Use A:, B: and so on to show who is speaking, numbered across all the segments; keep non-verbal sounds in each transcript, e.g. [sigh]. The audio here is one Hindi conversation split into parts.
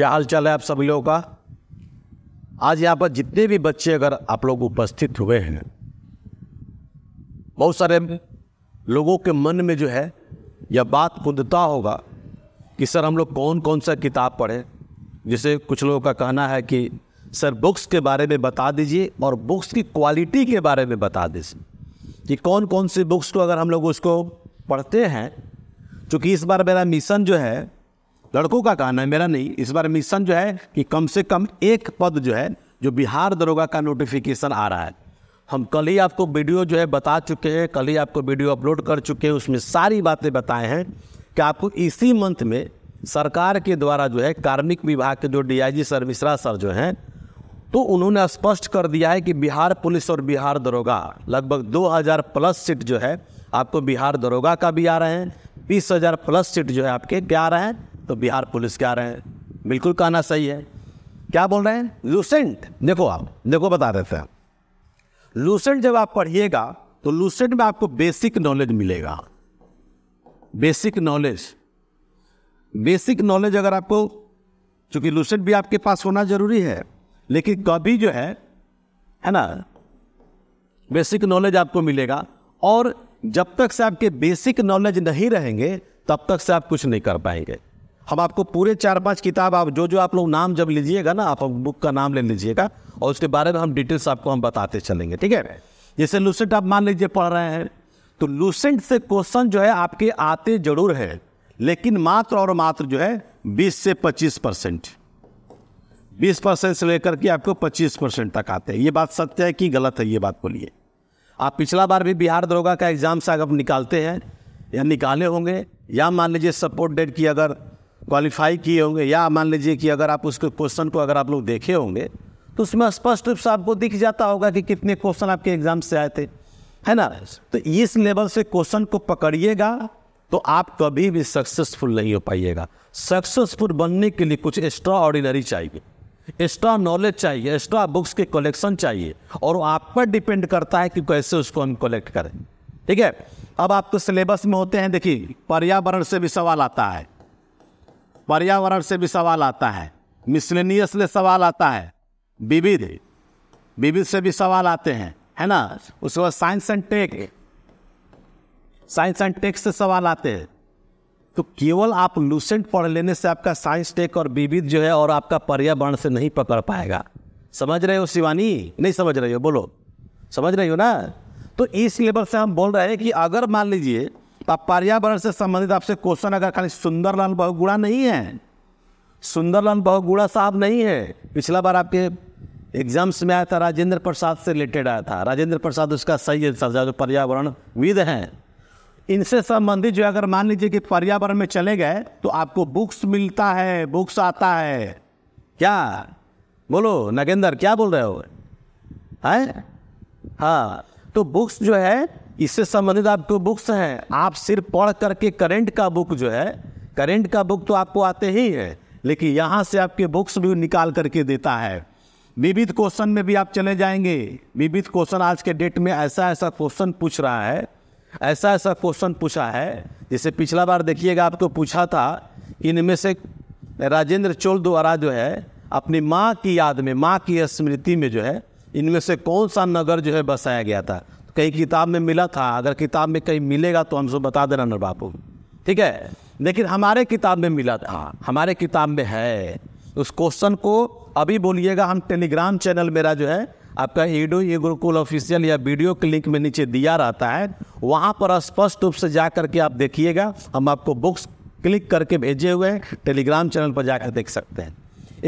A: क्या हाल चाल है आप सभी लोगों का आज यहाँ पर जितने भी बच्चे अगर आप लोग उपस्थित हुए हैं बहुत सारे लोगों के मन में जो है यह बात कुंदता होगा कि सर हम लोग कौन कौन सा किताब पढ़ें जैसे कुछ लोगों का कहना है कि सर बुक्स के बारे में बता दीजिए और बुक्स की क्वालिटी के बारे में बता दीजिए कि कौन कौन सी बुक्स को अगर हम लोग उसको पढ़ते हैं चूँकि इस बार मेरा मिशन जो है लड़कों का कहना है मेरा नहीं इस बार मिशन जो है कि कम से कम एक पद जो है जो बिहार दरोगा का नोटिफिकेशन आ रहा है हम कल ही आपको वीडियो जो है बता चुके हैं कल ही आपको वीडियो अपलोड कर चुके हैं उसमें सारी बातें बताए हैं कि आपको इसी मंथ में सरकार के द्वारा जो है कार्मिक विभाग के जो डीआईजी सर मिश्रा सर जो हैं तो उन्होंने स्पष्ट कर दिया है कि बिहार पुलिस और बिहार दरोगा लगभग 2000 प्लस सीट जो है आपको बिहार दरोगा का भी आ रहे हैं बीस हज़ार प्लस सीट जो है आपके क्या आ रहे हैं तो बिहार पुलिस के आ रहे हैं बिल्कुल कहना सही है क्या बोल रहे हैं लूसेंट देखो आप देखो बता देते हैं लूसेंट जब आप पढ़िएगा तो लूसेंट में आपको बेसिक नॉलेज मिलेगा बेसिक नॉलेज बेसिक नॉलेज अगर आपको चूंकि लूसेंट भी आपके पास होना ज़रूरी है लेकिन कभी जो है है ना बेसिक नॉलेज आपको मिलेगा और जब तक से आपके बेसिक नॉलेज नहीं रहेंगे तब तक से आप कुछ नहीं कर पाएंगे हम आपको पूरे चार पांच किताब आप जो जो आप लोग नाम जब लीजिएगा ना आप बुक का नाम ले लीजिएगा और उसके बारे में हम डिटेल्स आपको हम बताते चलेंगे ठीक है जैसे लूसेंट आप मान लीजिए पढ़ रहे हैं तो लूसेंट से क्वेश्चन जो है आपके आते जरूर है लेकिन मात्र और मात्र जो है बीस से पच्चीस परसेंट बीस परसेंट से लेकर के आपको पच्चीस परसेंट तक आते हैं ये बात सत्य है कि गलत है ये बात बोलिए आप पिछला बार भी बिहार दरोगा का एग्ज़ाम से अगर निकालते हैं या निकाले होंगे या मान लीजिए सपोर्ट डेट की अगर क्वालिफाई किए होंगे या मान लीजिए कि अगर आप उसके क्वेश्चन को अगर आप लोग देखे होंगे तो उसमें स्पष्ट रूप से आपको दिख जाता होगा कि कितने क्वेश्चन आपके एग्जाम से आए थे है ना तो इस लेवल से क्वेश्चन को पकड़िएगा तो आप कभी भी सक्सेसफुल नहीं हो पाइएगा सक्सेसफुल बनने के लिए कुछ एक्स्ट्रा ऑर्डिनरी चाहिए एक्स्ट्रा नॉलेज चाहिए एक्स्ट्रा बुक्स के कलेक्शन चाहिए और वो आप पर डिपेंड करता है कि कैसे उसको हम कलेक्ट करें ठीक है अब आपको सिलेबस में होते हैं देखिए पर्यावरण से भी सवाल आता है पर्यावरण से भी सवाल आता है मिसलेनियस ले सवाल आता है विविध विविध से भी सवाल आते हैं है ना उसके बाद science and tech science and tech से सवाल आते हैं तो केवल आप लूसेंट पढ़ लेने से आपका साइंस टेक और विविध जो है और आपका पर्यावरण से नहीं पकड़ पाएगा समझ रहे हो शिवानी नहीं समझ रहे हो बोलो समझ रहे हो ना तो इस लेवल से हम बोल रहे हैं कि अगर मान लीजिए तो पर्यावरण से संबंधित आपसे क्वेश्चन अगर खाली सुंदरलाल बहुगुड़ा नहीं है सुंदरलाल बहुगुड़ा साहब नहीं है पिछला बार आपके एग्जाम्स में आया था राजेंद्र प्रसाद से रिलेटेड आया था राजेंद्र प्रसाद उसका सही आंसर जो पर्यावरण विद हैं इनसे संबंधित जो अगर मान लीजिए कि पर्यावरण में चले गए तो आपको बुक्स मिलता है बुक्स आता है क्या बोलो नगेंद्र क्या बोल रहे हो है हाँ तो बुक्स जो है इससे संबंधित आपको बुक्स हैं आप सिर्फ पढ़ करके करेंट का बुक जो है करेंट का बुक तो आपको आते ही है लेकिन यहाँ से आपके बुक्स भी निकाल करके देता है विविध क्वेश्चन में भी आप चले जाएंगे विविध क्वेश्चन आज के डेट में ऐसा ऐसा क्वेश्चन पूछ रहा है ऐसा ऐसा क्वेश्चन पूछा है जैसे पिछला बार देखिएगा आपको पूछा था कि इनमें से राजेंद्र चोल द्वारा जो है अपनी माँ की याद में माँ की स्मृति में जो है इनमें से कौन सा नगर जो है बसाया गया था कहीं किताब में मिला था अगर किताब में कहीं मिलेगा तो हमसे बता देना नर बापू ठीक है लेकिन हमारे किताब में मिला था हाँ, हमारे किताब में है उस क्वेश्चन को अभी बोलिएगा हम टेलीग्राम चैनल मेरा जो है आपका ईडो ये गुरुकुल ऑफिशियल या वीडियो के लिंक में नीचे दिया रहता है वहाँ पर स्पष्ट रूप से जा करके आप देखिएगा हम आपको बुक्स क्लिक करके भेजे हुए टेलीग्राम चैनल पर जाकर देख सकते हैं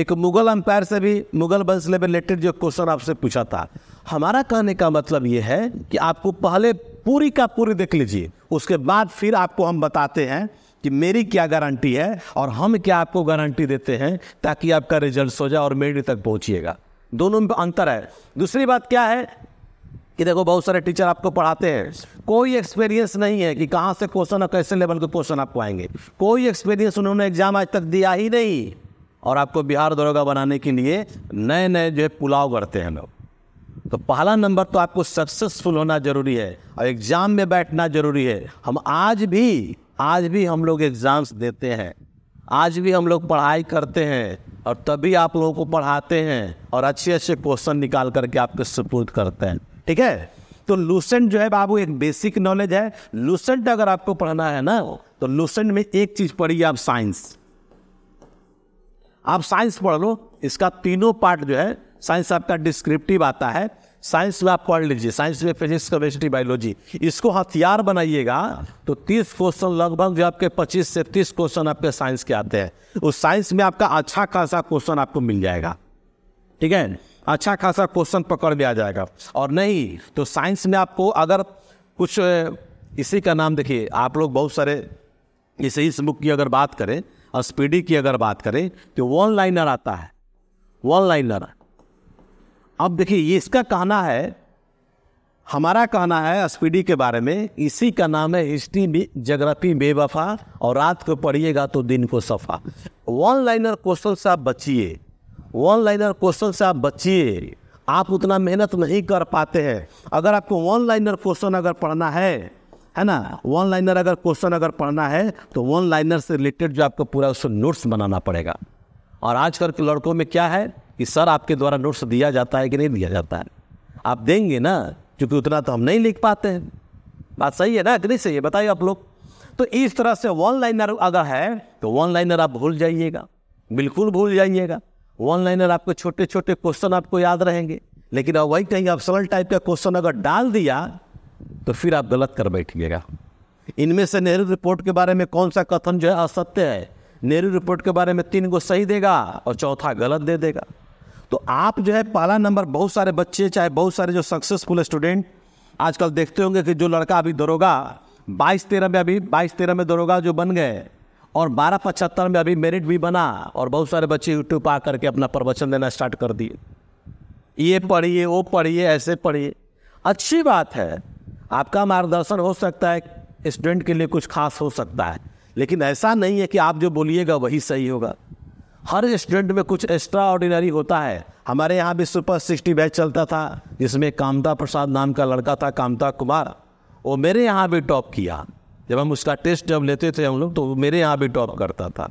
A: एक मुगल अंपायर से भी मुगल वंश ने रिलेटेड जो क्वेश्चन आपसे पूछा था हमारा कहने का मतलब ये है कि आपको पहले पूरी का पूरी देख लीजिए उसके बाद फिर आपको हम बताते हैं कि मेरी क्या गारंटी है और हम क्या आपको गारंटी देते हैं ताकि आपका रिजल्ट हो जाए और मेरी तक पहुंचिएगा दोनों में अंतर है दूसरी बात क्या है कि देखो बहुत सारे टीचर आपको पढ़ाते हैं कोई एक्सपीरियंस नहीं है कि कहाँ से क्वेश्चन और कैसे लेवल के क्वेश्चन आपको आएंगे कोई एक्सपीरियंस उन्होंने एग्जाम आज तक दिया ही नहीं और आपको बिहार दरोगा बनाने के लिए नए नए जो है पुलाव करते हैं लोग तो पहला नंबर तो आपको सक्सेसफुल होना ज़रूरी है और एग्ज़ाम में बैठना ज़रूरी है हम आज भी आज भी हम लोग एग्ज़ाम्स देते हैं आज भी हम लोग पढ़ाई करते हैं और तभी आप लोगों को पढ़ाते हैं और अच्छे अच्छे क्वेश्चन निकाल करके आपके सपोर्ट करते हैं ठीक है तो लूसेंट जो है बाबू एक बेसिक नॉलेज है लूसेंट अगर आपको पढ़ना है ना तो लूसेंट में एक चीज़ पढ़िए आप साइंस आप साइंस पढ़ लो इसका तीनों पार्ट जो है साइंस आपका डिस्क्रिप्टिव आता है साइंस में आप पढ़ लीजिए साइंस में फिजिक्स केमिस्ट्री बायोलॉजी इसको हथियार बनाइएगा तो 30 क्वेश्चन लगभग जो आपके 25 से 30 क्वेश्चन आपके साइंस के आते हैं उस साइंस में आपका अच्छा खासा क्वेश्चन आपको मिल जाएगा ठीक है अच्छा खासा क्वेश्चन पकड़ लिया जाएगा और नहीं तो साइंस में आपको अगर कुछ इसी का नाम देखिए आप लोग बहुत सारे इसी इस बुक की अगर बात करें और स्पीडी की अगर बात करें तो वन लाइनर आता है वन लाइनर अब देखिए ये इसका कहना है हमारा कहना है स्पीडी के बारे में इसी का नाम है हिस्ट्री जोग्राफी बेवफा और रात को पढ़िएगा तो दिन को सफा वन लाइनर क्वेश्चन से आप बचिए वन लाइनर क्वेश्चन से आप बचिए आप उतना मेहनत नहीं कर पाते हैं अगर आपको वन लाइनर क्वेश्चन अगर पढ़ना है है ना वन लाइनर अगर क्वेश्चन अगर पढ़ना है तो वन लाइनर से रिलेटेड जो आपको पूरा उसको नोट्स बनाना पड़ेगा और आजकल के लड़कों में क्या है कि सर आपके द्वारा नोट्स दिया जाता है कि नहीं दिया जाता है आप देंगे ना क्योंकि उतना तो हम नहीं लिख पाते हैं बात सही है ना कि नहीं सही है बताइए आप लोग तो इस तरह से वन लाइनर अगर है तो वन लाइनर आप भूल जाइएगा बिल्कुल भूल जाइएगा वन लाइनर आपको छोटे छोटे क्वेश्चन आपको याद रहेंगे लेकिन अब वही कहीं ऑप्शनल टाइप का क्वेश्चन अगर डाल दिया तो फिर आप गलत कर बैठिएगा इनमें से नेहरू रिपोर्ट के बारे में कौन सा कथन जो है असत्य है नेहरू रिपोर्ट के बारे में तीन को सही देगा और चौथा गलत दे देगा तो आप जो है पहला नंबर बहुत सारे बच्चे चाहे बहुत सारे जो सक्सेसफुल स्टूडेंट आजकल देखते होंगे कि जो लड़का अभी दरोगा बाईस तेरह में अभी बाईस तेरह में दरोगा जो बन गए और बारह पचहत्तर में अभी मेरिट भी बना और बहुत सारे बच्चे यूट्यूब आ करके अपना प्रवचन देना स्टार्ट कर दिए ये पढ़िए वो पढ़िए ऐसे पढ़िए अच्छी बात है आपका मार्गदर्शन हो सकता है स्टूडेंट के लिए कुछ खास हो सकता है लेकिन ऐसा नहीं है कि आप जो बोलिएगा वही सही होगा हर स्टूडेंट में कुछ एक्स्ट्रा ऑर्डिनरी होता है हमारे यहाँ भी सुपर सिक्सटी बैच चलता था जिसमें कामता प्रसाद नाम का लड़का था कामता कुमार वो मेरे यहाँ भी टॉप किया जब हम उसका टेस्ट जब लेते थे हम लोग तो मेरे यहाँ भी टॉप करता था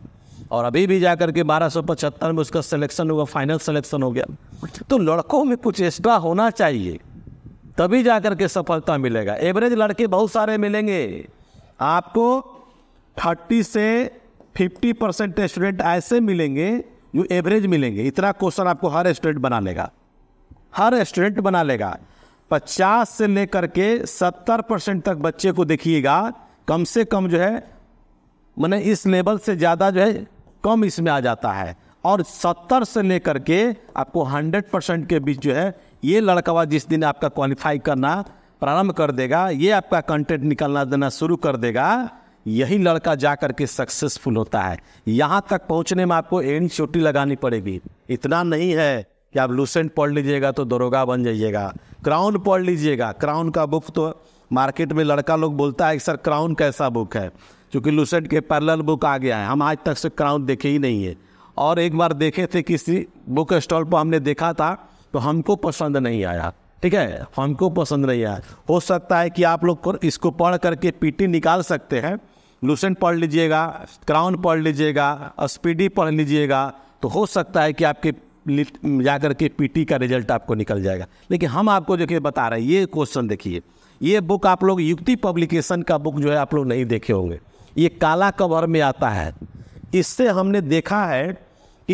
A: और अभी भी जा करके बारह सौ पचहत्तर में उसका सिलेक्शन हुआ फाइनल सिलेक्शन हो गया तो लड़कों में कुछ एक्स्ट्रा होना चाहिए तभी जाकर के सफलता मिलेगा एवरेज लड़के बहुत सारे मिलेंगे आपको 30 से 50 परसेंट स्टूडेंट ऐसे मिलेंगे जो एवरेज मिलेंगे इतना क्वेश्चन आपको हर स्टूडेंट बना लेगा हर स्टूडेंट बना लेगा 50 से लेकर के 70 परसेंट तक बच्चे को देखिएगा कम से कम जो है मैंने इस लेवल से ज़्यादा जो है कम इसमें आ जाता है और 70 से लेकर के आपको 100 परसेंट के बीच जो है ये लड़कावा जिस दिन आपका क्वालिफाई करना प्रारंभ कर देगा ये आपका कंटेंट निकलना देना शुरू कर देगा यही लड़का जा कर के सक्सेसफुल होता है यहाँ तक पहुँचने में आपको एड़ी चोटी लगानी पड़ेगी इतना नहीं है कि आप लूसेंट पढ़ लीजिएगा तो दरोगा बन जाइएगा क्राउन पढ़ लीजिएगा क्राउन का बुक तो मार्केट में लड़का लोग बोलता है कि सर क्राउन कैसा बुक है क्योंकि लूसेंट के पैरल बुक आ गया है हम आज तक से क्राउन देखे ही नहीं है और एक बार देखे थे किसी बुक स्टॉल पर हमने देखा था तो हमको पसंद नहीं आया ठीक है हमको पसंद नहीं आया हो सकता है कि आप लोग इसको पढ़ करके पीटी निकाल सकते हैं लूसेंट पढ़ लीजिएगा क्राउन पढ़ लीजिएगा स्पीडी पढ़ लीजिएगा तो हो सकता है कि आपके जा कर के पीटी का रिजल्ट आपको निकल जाएगा लेकिन हम आपको देखिए बता रहे हैं ये क्वेश्चन देखिए ये बुक आप लोग युक्ति पब्लिकेशन का बुक जो है आप लोग नहीं देखे होंगे ये काला कवर में आता है इससे हमने देखा है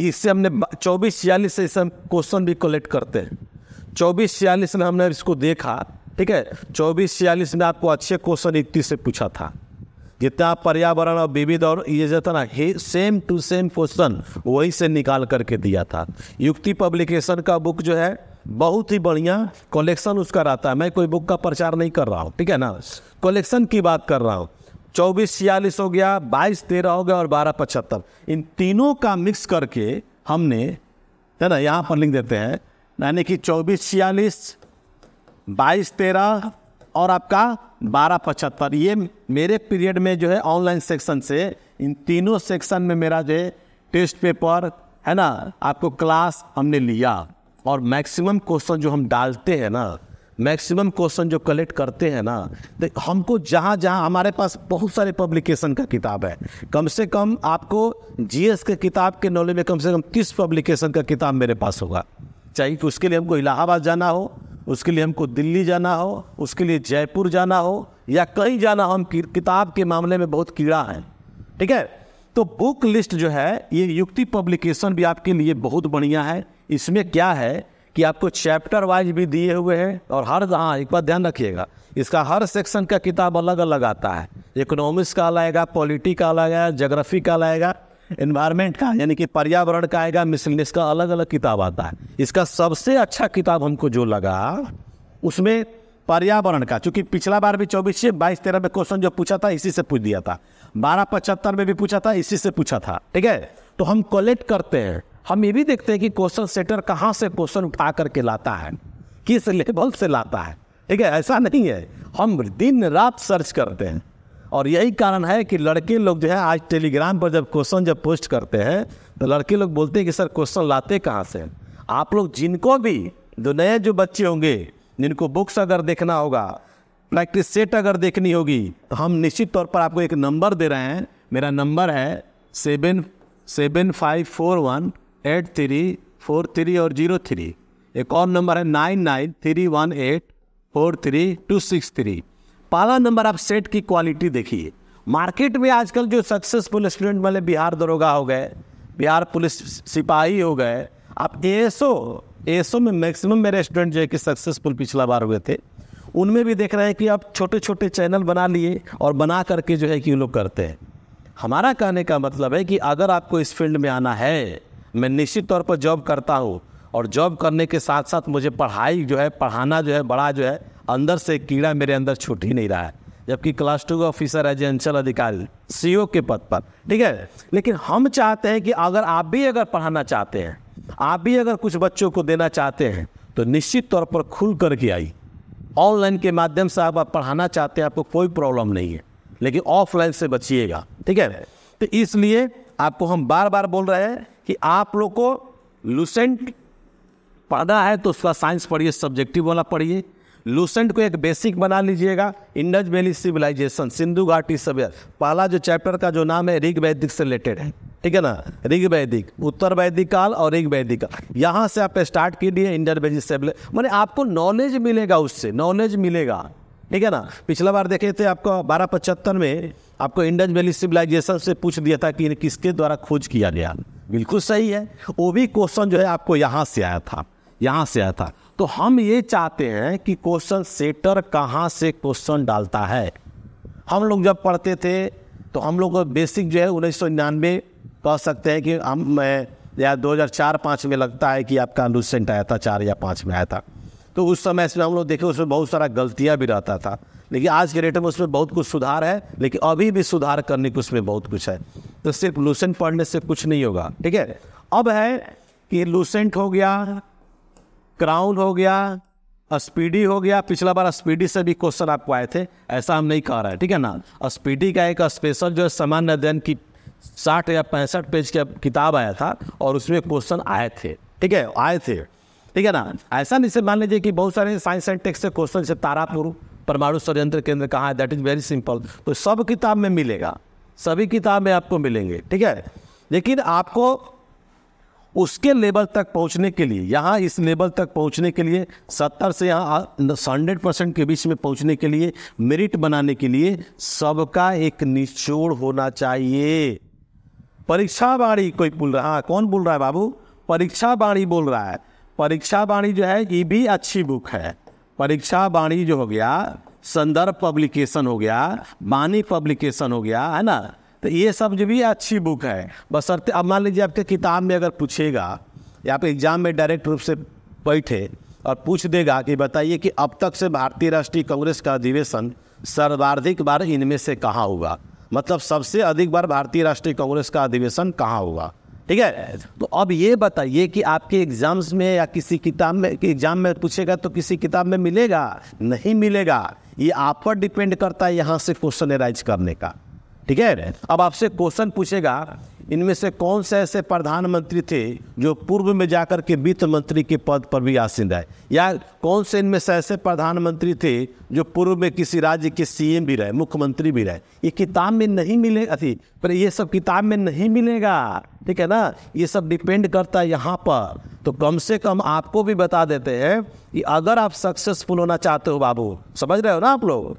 A: कि इससे हमने चौबीस छियालीस से इसे हम क्वेश्चन भी कलेक्ट करते हैं चौबीस छियालीस में हमने इसको देखा ठीक है चौबीस छियालीस में आपको अच्छे क्वेश्चन इक्कीस से पूछा था जितना पर्यावरण और विविध और ये जो था ना हे सेम टू सेम क्वेश्चन वही से निकाल करके दिया था युक्ति पब्लिकेशन का बुक जो है बहुत ही बढ़िया कलेक्शन उसका रहता है मैं कोई बुक का प्रचार नहीं कर रहा हूँ ठीक है ना कलेक्शन की बात कर रहा हूँ चौबीस छियालीस हो गया बाईस तेरह हो गया और बारह पचहत्तर इन तीनों का मिक्स करके हमने है ना यहाँ पर लिख देते हैं यानी कि चौबीस छियालीस बाईस तेरह और आपका बारह पचहत्तर ये मेरे पीरियड में जो है ऑनलाइन सेक्शन से इन तीनों सेक्शन में मेरा जो है टेस्ट पेपर है ना आपको क्लास हमने लिया और मैक्सिमम क्वेश्चन जो हम डालते हैं ना मैक्सिमम क्वेश्चन जो कलेक्ट करते हैं ना तो हमको जहाँ जहाँ हमारे पास बहुत सारे पब्लिकेशन का किताब है कम से कम आपको जीएस के किताब के नॉलेज में कम से कम तीस पब्लिकेशन का किताब मेरे पास होगा चाहे कि उसके लिए हमको इलाहाबाद जाना हो उसके लिए हमको दिल्ली जाना हो उसके लिए जयपुर जाना हो या कहीं जाना हो हम किताब के मामले में बहुत कीड़ा हैं ठीक है तो बुक लिस्ट जो है ये युक्ति पब्लिकेशन भी आपके लिए बहुत बढ़िया है इसमें क्या है कि आपको चैप्टर वाइज भी दिए हुए हैं और हर हाँ एक बार ध्यान रखिएगा इसका हर सेक्शन का किताब अलग अलग आता है इकोनॉमिक्स का लाएगा पॉलिटी का लाएगा जोग्राफी का लाएगा इन्वायरमेंट का यानी कि पर्यावरण का आएगा मिसलिनिस का अलग अलग किताब आता है इसका सबसे अच्छा किताब हमको जो लगा उसमें पर्यावरण का चूंकि पिछला बार भी चौबीस से बाईस तेरह में क्वेश्चन जो पूछा था इसी से पूछ दिया था बारह पचहत्तर में भी पूछा था इसी से पूछा था ठीक है तो हम कलेक्ट करते हैं हम ये भी देखते हैं कि क्वेश्चन सेटर कहाँ से क्वेश्चन उठा करके लाता है किस लेवल से लाता है ठीक है ऐसा नहीं है हम दिन रात सर्च करते हैं और यही कारण है कि लड़के लोग जो है आज टेलीग्राम पर जब क्वेश्चन जब पोस्ट करते हैं तो लड़के लोग बोलते हैं कि सर क्वेश्चन लाते कहाँ से आप लोग जिनको भी जो नए जो बच्चे होंगे जिनको बुक्स अगर देखना होगा प्रैक्टिस सेट अगर देखनी होगी तो हम निश्चित तौर पर आपको एक नंबर दे रहे हैं मेरा नंबर है seven seven five four one eight three four three और जीरो थ्री एक और नंबर है nine nine three one eight four three two six three पहला नंबर आप सेट की क्वालिटी देखिए मार्केट में आजकल जो सक्सेसफुल स्टूडेंट वाले बिहार दरोगा हो गए बिहार पुलिस सिपाही हो गए आप एसो एसो में मैक्सिमम मेरे स्टूडेंट जो है कि सक्सेसफुल पिछला बार हुए थे उनमें भी देख रहे हैं कि आप छोटे छोटे चैनल बना लिए और बना करके जो है कि लोग करते हैं हमारा कहने का मतलब है कि अगर आपको इस फील्ड में आना है मैं निश्चित तौर पर जॉब करता हूँ और जॉब करने के साथ साथ मुझे पढ़ाई जो है पढ़ाना जो है बड़ा जो है अंदर से कीड़ा मेरे अंदर छूट ही नहीं रहा है जबकि क्लास टू का ऑफिसर है जो अंचल अधिकारी सी के पद पर ठीक है लेकिन हम चाहते हैं कि अगर आप भी अगर पढ़ाना चाहते हैं आप भी अगर कुछ बच्चों को देना चाहते हैं तो निश्चित तौर पर खुल कर के आई ऑनलाइन के माध्यम से आप पढ़ाना चाहते हैं आपको कोई प्रॉब्लम नहीं है लेकिन ऑफलाइन से बचिएगा ठीक है तो इसलिए आपको हम बार बार बोल रहे हैं कि आप लोग को लूसेंट पढ़ना है तो उसका साइंस पढ़िए सब्जेक्टिव वाला पढ़िए लूसेंट को एक बेसिक बना लीजिएगा इंडस वैली सिविलाइजेशन सिंधु घाटी सभ्य पहला जो चैप्टर का जो नाम है ऋग वैदिक से रिलेटेड है ठीक है ना ऋग वैदिक उत्तर वैदिक काल और ऋग वैदिक काल यहाँ से आप स्टार्ट कीजिए इंडस वैली से मैंने आपको नॉलेज मिलेगा उससे नॉलेज मिलेगा ठीक है ना पिछला बार देखे थे आपको बारह पचहत्तर में आपको इंडस वैली सिविलाइजेशन से पूछ दिया था कि किसके द्वारा खोज किया गया बिल्कुल सही है वो भी क्वेश्चन जो है आपको यहाँ से आया था यहाँ से आया था तो हम ये चाहते हैं कि क्वेश्चन सेटर कहाँ से क्वेश्चन डालता है हम लोग जब पढ़ते थे तो हम लोग बेसिक जो है उन्नीस सौ निन्यानवे कह सकते हैं कि हम या चार पाँच में लगता है कि आपका लूसेंट आया था चार या पाँच में आया था तो उस समय इसमें हम लोग देखे उसमें बहुत सारा गलतियाँ भी रहता था लेकिन आज के डेट में उसमें बहुत कुछ सुधार है लेकिन अभी भी सुधार करने की उसमें बहुत कुछ है तो सिर्फ लूसेंट पढ़ने से कुछ नहीं होगा ठीक है अब है कि लूसेंट हो गया क्राउन हो गया स्पीडी हो गया पिछला बार स्पीडी से भी क्वेश्चन आपको आए थे ऐसा हम नहीं कह रहे हैं ठीक है ना स्पीडी का एक स्पेशल जो है सामान्य अध्ययन की साठ या पैंसठ पेज का किताब आया था और उसमें क्वेश्चन आए थे ठीक है आए थे ठीक है ना ऐसा नहीं से मान लीजिए कि बहुत सारे साइंस एंड टेक्स से क्वेश्चन से तारापुर परमाणु षडयंत्र केंद्र कहाँ है दैट इज़ वेरी सिंपल तो सब किताब में मिलेगा सभी किताब में आपको मिलेंगे ठीक है लेकिन आपको उसके लेवल तक पहुंचने के लिए यहाँ इस लेवल तक पहुंचने के लिए सत्तर से यहाँ हंड्रेड परसेंट के बीच में पहुंचने के लिए मेरिट बनाने के लिए सबका एक निचोड़ होना चाहिए परीक्षा बाणी कोई बोल रहा हाँ कौन बोल रहा है बाबू परीक्षा बाणी बोल रहा है परीक्षा बाणी जो है ये भी अच्छी बुक है परीक्षा वाणी जो हो गया संदर्भ पब्लिकेशन हो गया मानी पब्लिकेशन हो गया है ना तो ये सब जो भी अच्छी बुक है बस अब मान लीजिए आपके किताब में अगर पूछेगा या आप एग्ज़ाम में डायरेक्ट रूप से बैठे और पूछ देगा कि बताइए कि अब तक से भारतीय राष्ट्रीय कांग्रेस का अधिवेशन सर्वाधिक बार इनमें से कहाँ हुआ मतलब सबसे अधिक बार भारतीय राष्ट्रीय कांग्रेस का अधिवेशन कहाँ हुआ ठीक है तो अब ये बताइए कि आपके एग्जाम्स में या किसी किताब में एग्जाम में पूछेगा तो किसी किताब में मिलेगा नहीं मिलेगा ये आप पर डिपेंड करता है यहाँ से क्वेश्चन एराइज करने का ठीक है अब आपसे क्वेश्चन पूछेगा इनमें से कौन से ऐसे प्रधानमंत्री थे जो पूर्व में जाकर के वित्त मंत्री के पद पर भी आसीन रहे या कौन से इनमें से ऐसे प्रधानमंत्री थे जो पूर्व में किसी राज्य के सीएम भी रहे मुख्यमंत्री भी रहे ये किताब में नहीं मिले थी पर ये सब किताब में नहीं मिलेगा ठीक है ना ये सब डिपेंड करता है यहाँ पर तो कम से कम आपको भी बता देते हैं कि अगर आप सक्सेसफुल होना चाहते हो बाबू समझ रहे हो ना आप लोग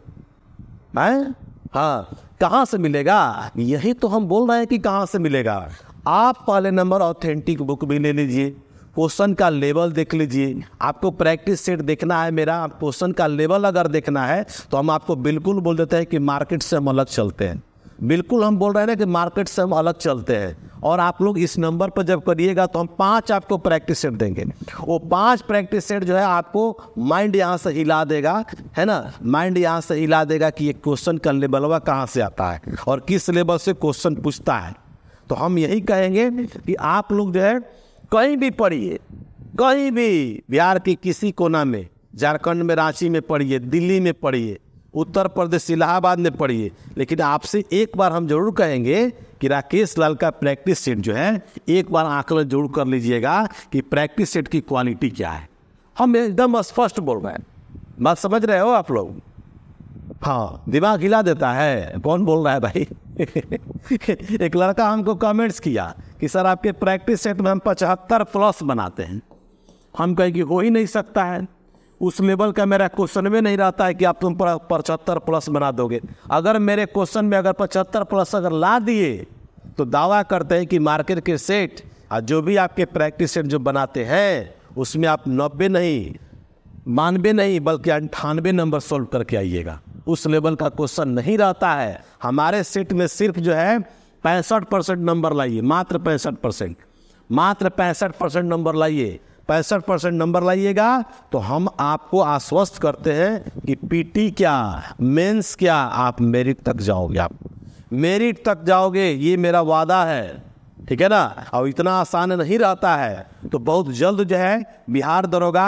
A: हैं हाँ कहाँ से मिलेगा यही तो हम बोल रहे हैं कि कहाँ से मिलेगा आप पहले नंबर ऑथेंटिक बुक भी ले लीजिए क्वेश्चन का लेवल देख लीजिए आपको प्रैक्टिस सेट देखना है मेरा क्वेश्चन का लेवल अगर देखना है तो हम आपको बिल्कुल बोल देते हैं कि मार्केट से हम अलग चलते हैं बिल्कुल हम बोल रहे हैं ना कि मार्केट से हम अलग चलते हैं और आप लोग इस नंबर पर जब करिएगा तो हम पांच आपको प्रैक्टिस सेट देंगे वो पांच प्रैक्टिस सेट जो है आपको माइंड यहाँ से हिला देगा है ना माइंड यहाँ से हिला देगा कि ये क्वेश्चन का हुआ कहाँ से आता है और किस लेवल से क्वेश्चन पूछता है तो हम यही कहेंगे कि आप लोग जो है कहीं भी पढ़िए कहीं भी बिहार के किसी कोना में झारखंड में रांची में पढ़िए दिल्ली में पढ़िए उत्तर प्रदेश इलाहाबाद में पढ़िए लेकिन आपसे एक बार हम जरूर कहेंगे कि राकेश लाल का प्रैक्टिस सेट जो है एक बार आकलन जरूर कर लीजिएगा कि प्रैक्टिस सेट की क्वालिटी क्या है हम एकदम स्पष्ट बोल रहे हैं बात समझ रहे हो आप लोग हाँ दिमाग हिला देता है कौन बोल रहा है भाई [laughs] एक लड़का हमको कमेंट्स किया कि सर आपके प्रैक्टिस सेट में हम पचहत्तर प्लस बनाते हैं हम कहें कि हो ही नहीं सकता है उस लेवल का मेरा क्वेश्चन में नहीं रहता है कि आप तुम पर पचहत्तर प्लस बना दोगे अगर मेरे क्वेश्चन में अगर पचहत्तर प्लस अगर ला दिए तो दावा करते हैं कि मार्केट के सेट और जो भी आपके प्रैक्टिस सेट जो बनाते हैं उसमें आप नब्बे नहीं मानवे नहीं बल्कि अंठानवे नंबर सॉल्व करके आइएगा उस लेवल का क्वेश्चन नहीं रहता है हमारे सेट में सिर्फ जो है पैंसठ परसेंट नंबर लाइए मात्र पैंसठ परसेंट मात्र पैंसठ परसेंट नंबर लाइए पैंसठ परसेंट नंबर लाइएगा तो हम आपको आश्वस्त करते हैं कि पीटी क्या मेंस क्या आप मेरिट तक जाओगे आप मेरिट तक जाओगे ये मेरा वादा है ठीक है ना और इतना आसान नहीं रहता है तो बहुत जल्द जो है बिहार दरोगा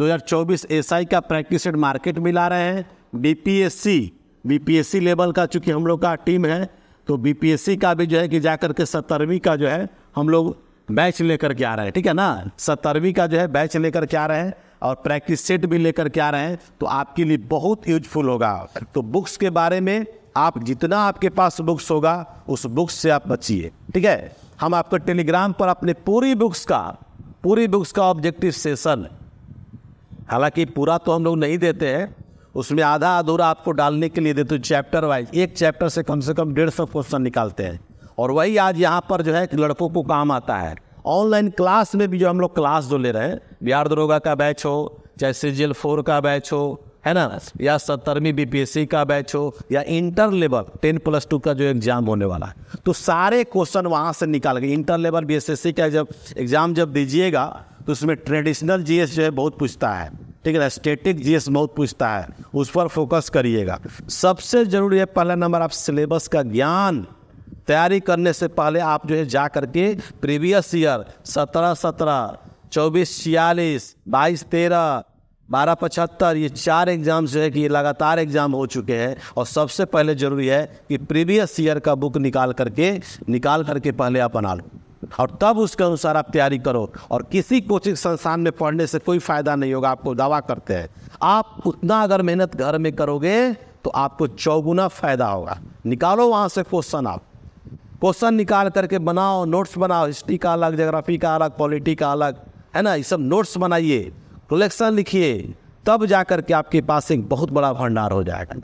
A: 2024 एसआई का प्रैक्टिस सेट मार्केट में ला रहे हैं बीपीएससी बीपीएससी लेवल का चूंकि हम लोग का टीम है तो बीपीएससी का भी जो है कि जाकर के सत्तरवीं का जो है हम लोग बैच लेकर के आ रहे हैं ठीक है ना सत्तरवीं का जो है बैच लेकर के आ रहे हैं और प्रैक्टिस सेट भी लेकर के आ रहे हैं तो आपके लिए बहुत यूजफुल होगा तो बुक्स के बारे में आप जितना आपके पास बुक्स होगा उस बुक्स से आप बचिए ठीक है हम आपको टेलीग्राम पर अपने पूरी बुक्स का पूरी बुक्स का ऑब्जेक्टिव सेशन हालांकि पूरा तो हम लोग नहीं देते हैं उसमें आधा अधूरा आपको डालने के लिए देते हैं तो चैप्टर वाइज एक चैप्टर से कम से कम डेढ़ सौ क्वेश्चन निकालते हैं और वही आज यहाँ पर जो है लड़कों को काम आता है ऑनलाइन क्लास में भी जो हम लोग क्लास जो ले रहे हैं बिहार दरोगा का बैच हो चाहे सी जी फोर का बैच हो है ना या सत्तरवीं बीपीएससी का बैच हो या inter level ten plus two का जो एग्ज़ाम होने वाला है तो सारे क्वेश्चन वहाँ से निकाल गए इंटर लेवल बीएसएससी का जब एग्ज़ाम जब दीजिएगा तो उसमें ट्रेडिशनल जीएस जो है बहुत पूछता है ठीक है स्टेटिक जीएस बहुत पूछता है उस पर फोकस करिएगा सबसे ज़रूरी है पहला नंबर आप सिलेबस का ज्ञान तैयारी करने से पहले आप जो है जा करके प्रीवियस ईयर सत्रह सत्रह चौबीस छियालीस बाईस तेरह बारह पचहत्तर ये चार एग्ज़ाम जो है कि ये लगातार एग्ज़ाम हो चुके हैं और सबसे पहले ज़रूरी है कि प्रीवियस ईयर का बुक निकाल करके निकाल करके पहले आप बना लो और तब उसके अनुसार आप तैयारी करो और किसी कोचिंग संस्थान में पढ़ने से कोई फ़ायदा नहीं होगा आपको दावा करते हैं आप उतना अगर मेहनत घर में करोगे तो आपको चौगुना फ़ायदा होगा निकालो वहाँ से क्वेश्चन आप क्वेश्चन निकाल करके बनाओ नोट्स बनाओ हिस्ट्री का अलग जोग्राफी का अलग पॉलिटी का अलग है ना ये सब नोट्स बनाइए कलेक्शन लिखिए तब जा कर के आपके पास एक बहुत बड़ा भंडार हो जाएगा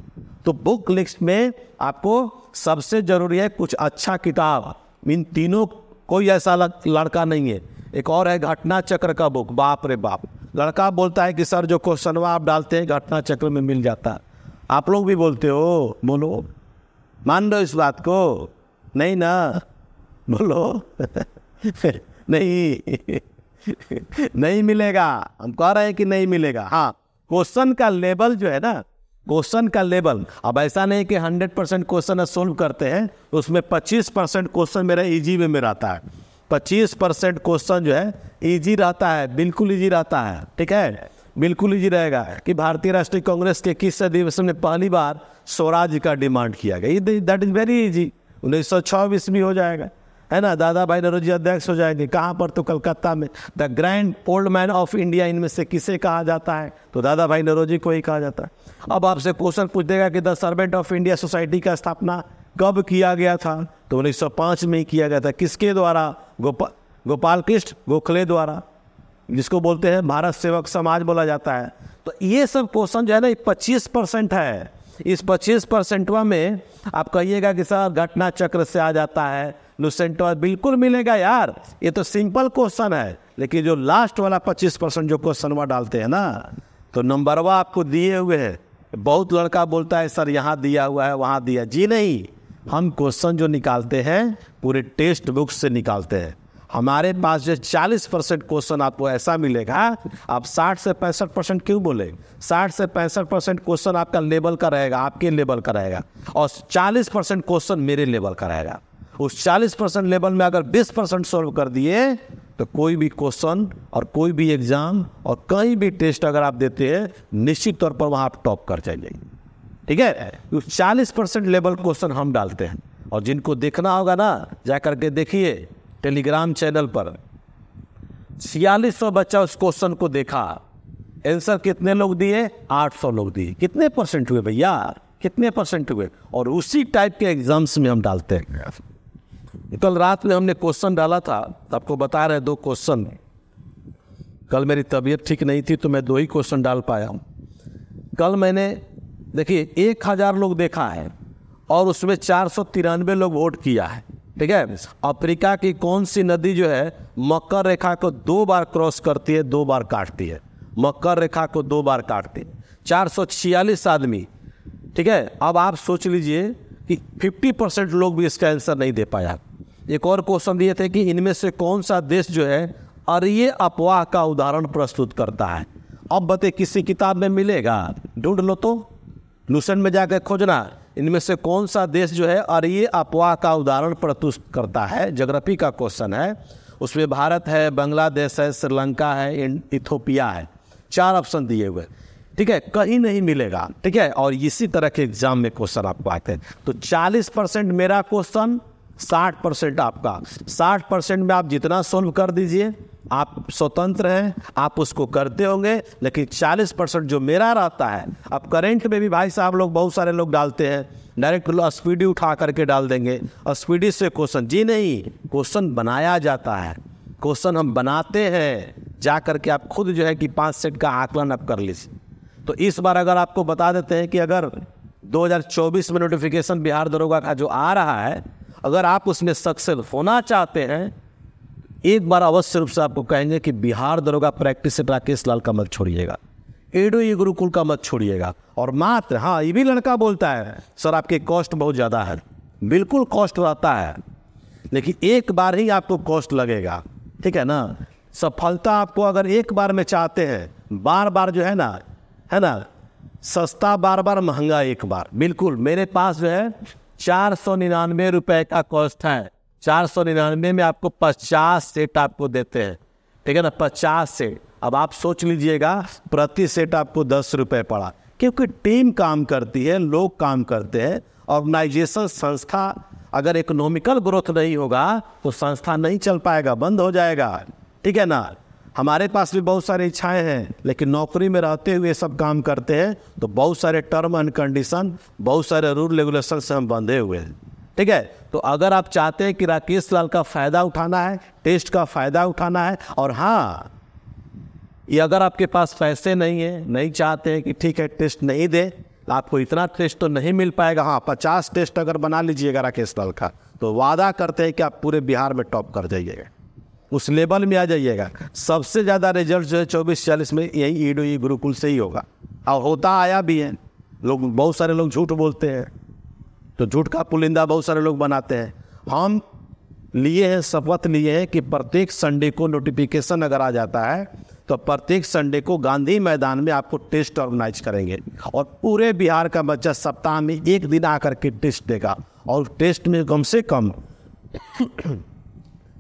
A: तो बुक लिस्ट में आपको सबसे ज़रूरी है कुछ अच्छा किताब इन तीनों कोई ऐसा लड़का नहीं है एक और है घटना चक्र का बुक बाप रे बाप लड़का बोलता है कि सर जो वो आप डालते हैं घटना चक्र में मिल जाता आप लोग भी बोलते हो बोलो मान लो इस बात को नहीं ना बोलो नहीं नहीं मिलेगा हम कह रहे हैं कि नहीं मिलेगा हाँ क्वेश्चन का लेवल जो है ना क्वेश्चन का लेवल अब ऐसा नहीं कि 100 परसेंट क्वेश्चन सोल्व करते हैं उसमें 25 परसेंट क्वेश्चन मेरा इजी में में रहता है 25 परसेंट क्वेश्चन जो है इजी रहता है बिल्कुल इजी रहता है ठीक है बिल्कुल इजी रहेगा कि भारतीय राष्ट्रीय कांग्रेस के किस अधिवेशन में पहली बार स्वराज का डिमांड किया गया दैट इज वेरी इजी उन्नीस सौ चौबीस भी हो जाएगा है ना दादा भाई नरोजी अध्यक्ष हो जाएंगे कहाँ पर तो कलकत्ता में the grand old man of India इनमें से किसे कहा जाता है तो दादा भाई नरोजी को ही कहा जाता है अब आपसे क्वेश्चन पूछ देगा कि the servant of India society का स्थापना कब किया गया था तो उन्नीस सौ पाँच में ही किया गया था किसके द्वारा गोपा गोपाल कृष्ण गोखले द्वारा जिसको बोलते हैं भारत सेवक समाज बोला जाता है तो ये सब क्वेश्चन जो है ना पच्चीस परसेंट है इस पच्चीस परसेंटवा में आप कहिएगा कि सर घटना चक्र से आ जाता है लुसेंटवा बिल्कुल मिलेगा यार ये तो सिंपल क्वेश्चन है लेकिन जो लास्ट वाला पच्चीस परसेंट जो क्वेश्चन वह डालते हैं ना तो नंबरवा आपको दिए हुए है बहुत लड़का बोलता है सर यहाँ दिया हुआ है वहाँ दिया जी नहीं हम क्वेश्चन जो निकालते हैं पूरे टेक्स्ट बुक से निकालते हैं हमारे पास जो 40 परसेंट क्वेश्चन आपको ऐसा मिलेगा आप 60 से पैंसठ परसेंट क्यों बोले 60 से पैंसठ परसेंट क्वेश्चन आपका लेवल का रहेगा आपके लेवल का रहेगा और 40 परसेंट क्वेश्चन मेरे लेवल का रहेगा उस 40 परसेंट लेवल में अगर 20 परसेंट सॉल्व कर दिए तो कोई भी क्वेश्चन और कोई भी एग्ज़ाम और कहीं भी टेस्ट अगर आप देते हैं निश्चित तौर पर वहाँ आप टॉप कर जाएंगे ठीक है उस चालीस परसेंट लेवल क्वेश्चन हम डालते हैं और जिनको देखना होगा ना जा करके देखिए टेलीग्राम चैनल पर छियालीस सौ बच्चा उस क्वेश्चन को देखा आंसर कितने लोग दिए 800 लोग दिए कितने परसेंट हुए भैया कितने परसेंट हुए और उसी टाइप के एग्जाम्स में हम डालते हैं कल रात में हमने क्वेश्चन डाला था आपको बता रहे दो क्वेश्चन कल मेरी तबीयत ठीक नहीं थी तो मैं दो ही क्वेश्चन डाल पाया हूँ कल मैंने देखिए एक हज़ार लोग देखा है और उसमें चार सौ तिरानवे लोग वोट किया है ठीक है अफ्रीका की कौन सी नदी जो है मकर रेखा को दो बार क्रॉस करती है दो बार काटती है मकर रेखा को दो बार काटती है चार आदमी ठीक है अब आप सोच लीजिए कि 50 परसेंट लोग भी इसका आंसर नहीं दे पाया एक और क्वेश्चन दिए थे कि इनमें से कौन सा देश जो है अरिये अफवाह का उदाहरण प्रस्तुत करता है अब बताए किसी किताब में मिलेगा ढूंढ लो तो लूसेंट में जाकर खोजना इनमें से कौन सा देश जो है और ये अपवाह का उदाहरण प्रस्तुत करता है जोग्राफी का क्वेश्चन है उसमें भारत है बांग्लादेश है श्रीलंका है इथोपिया है चार ऑप्शन दिए हुए ठीक है कहीं नहीं मिलेगा ठीक है और इसी तरह के एग्जाम में क्वेश्चन आपको आते हैं तो 40 परसेंट मेरा क्वेश्चन साठ परसेंट आपका साठ परसेंट में आप जितना सोल्व कर दीजिए आप स्वतंत्र हैं आप उसको करते होंगे लेकिन चालीस परसेंट जो मेरा रहता है अब करेंट में भी भाई साहब लोग बहुत सारे लोग डालते हैं डायरेक्ट स्पीडी उठा करके डाल देंगे स्पीडी से क्वेश्चन जी नहीं क्वेश्चन बनाया जाता है क्वेश्चन हम बनाते हैं जा करके आप खुद जो है कि पाँच सेट का आकलन आप कर लीजिए तो इस बार अगर आपको बता देते हैं कि अगर 2024 में नोटिफिकेशन बिहार दरोगा का जो आ रहा है अगर आप उसमें सक्सेस होना चाहते हैं एक बार अवश्य रूप से आपको कहेंगे कि बिहार दरोगा प्रैक्टिस से राकेश लाल का मत छोड़िएगा एडो ये गुरुकुल का मत छोड़िएगा और मात्र हाँ ये भी लड़का बोलता है सर आपके कॉस्ट बहुत ज़्यादा है बिल्कुल कॉस्ट रहता है लेकिन एक बार ही आपको कॉस्ट लगेगा ठीक है ना सफलता आपको अगर एक बार में चाहते हैं बार बार जो है ना है ना सस्ता बार बार महंगा एक बार बिल्कुल मेरे पास जो है चार सौ निन्यानवे रुपये का कॉस्ट है चार सौ निन्यानवे में आपको पचास सेट आपको देते हैं ठीक है ना पचास सेट अब आप सोच लीजिएगा प्रति सेट आपको दस रुपये पड़ा क्योंकि टीम काम करती है लोग काम करते हैं ऑर्गेनाइजेशन संस्था अगर इकोनॉमिकल ग्रोथ नहीं होगा तो संस्था नहीं चल पाएगा बंद हो जाएगा ठीक है ना हमारे पास भी बहुत सारी इच्छाएं हैं लेकिन नौकरी में रहते हुए सब काम करते हैं तो बहुत सारे टर्म एंड कंडीशन बहुत सारे रूल रेगुलेशन से हम बंधे हुए हैं ठीक है तो अगर आप चाहते हैं कि राकेश लाल का फ़ायदा उठाना है टेस्ट का फ़ायदा उठाना है और हाँ ये अगर आपके पास पैसे नहीं है नहीं चाहते हैं कि ठीक है टेस्ट नहीं दे आपको इतना टेस्ट तो नहीं मिल पाएगा हाँ पचास टेस्ट अगर बना लीजिएगा राकेश लाल का तो वादा करते हैं कि आप पूरे बिहार में टॉप कर जाइएगा उस लेवल में आ जाइएगा सबसे ज़्यादा रिजल्ट जो है चौबीस चालीस में यही ईडो ई गुरुकुल से ही होगा और होता आया भी है लोग बहुत सारे लोग झूठ बोलते हैं तो झूठ का पुलिंदा बहुत सारे लोग बनाते हैं हम लिए हैं शपथ लिए हैं कि प्रत्येक संडे को नोटिफिकेशन अगर आ जाता है तो प्रत्येक संडे को गांधी मैदान में आपको टेस्ट ऑर्गेनाइज करेंगे और पूरे बिहार का बच्चा सप्ताह में एक दिन आकर के टेस्ट देगा और टेस्ट में कम से कम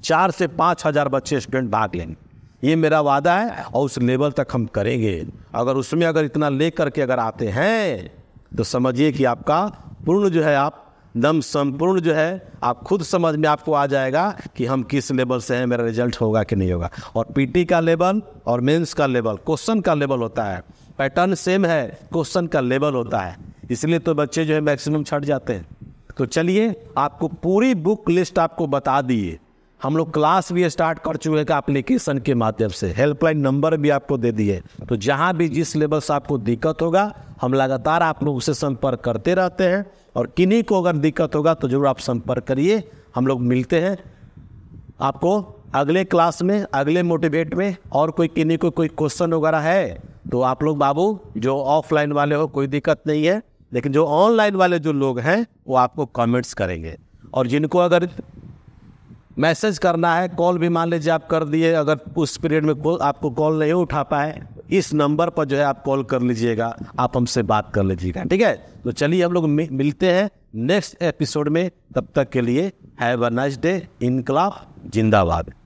A: चार से पाँच हज़ार बच्चे स्टूडेंट भाग लेंगे ये मेरा वादा है और उस लेवल तक हम करेंगे अगर उसमें अगर इतना ले करके अगर आते हैं तो समझिए कि आपका पूर्ण जो है आप दम संपूर्ण जो है आप खुद समझ में आपको आ जाएगा कि हम किस लेवल से हैं मेरा रिजल्ट होगा कि नहीं होगा और पीटी का लेवल और मेंस का लेवल क्वेश्चन का लेवल होता है पैटर्न सेम है क्वेश्चन का लेवल होता है इसलिए तो बच्चे जो है मैक्सिमम छट जाते हैं तो चलिए आपको पूरी बुक लिस्ट आपको बता दिए हम लोग क्लास भी स्टार्ट कर चुके हैं एप्लीकेशन के माध्यम से हेल्पलाइन नंबर भी आपको दे दिए तो जहाँ भी जिस लेवल से आपको दिक्कत होगा हम लगातार आप लोग से संपर्क करते रहते हैं और किन्हीं को अगर दिक्कत होगा तो ज़रूर आप संपर्क करिए हम लोग मिलते हैं आपको अगले क्लास में अगले मोटिवेट में और कोई किन्हीं को कोई क्वेश्चन वगैरह है तो आप लोग बाबू जो ऑफलाइन वाले हो कोई दिक्कत नहीं है लेकिन जो ऑनलाइन वाले जो लोग हैं वो आपको कमेंट्स करेंगे और जिनको अगर मैसेज करना है कॉल भी मान लीजिए आप कर दिए अगर उस पीरियड में कॉल आपको कॉल नहीं उठा पाए इस नंबर पर जो है आप कॉल कर लीजिएगा आप हमसे बात कर लीजिएगा ठीक है तो चलिए हम लोग मिलते हैं नेक्स्ट एपिसोड में तब तक के लिए हैव अ नाइस डे इनकलाफ जिंदाबाद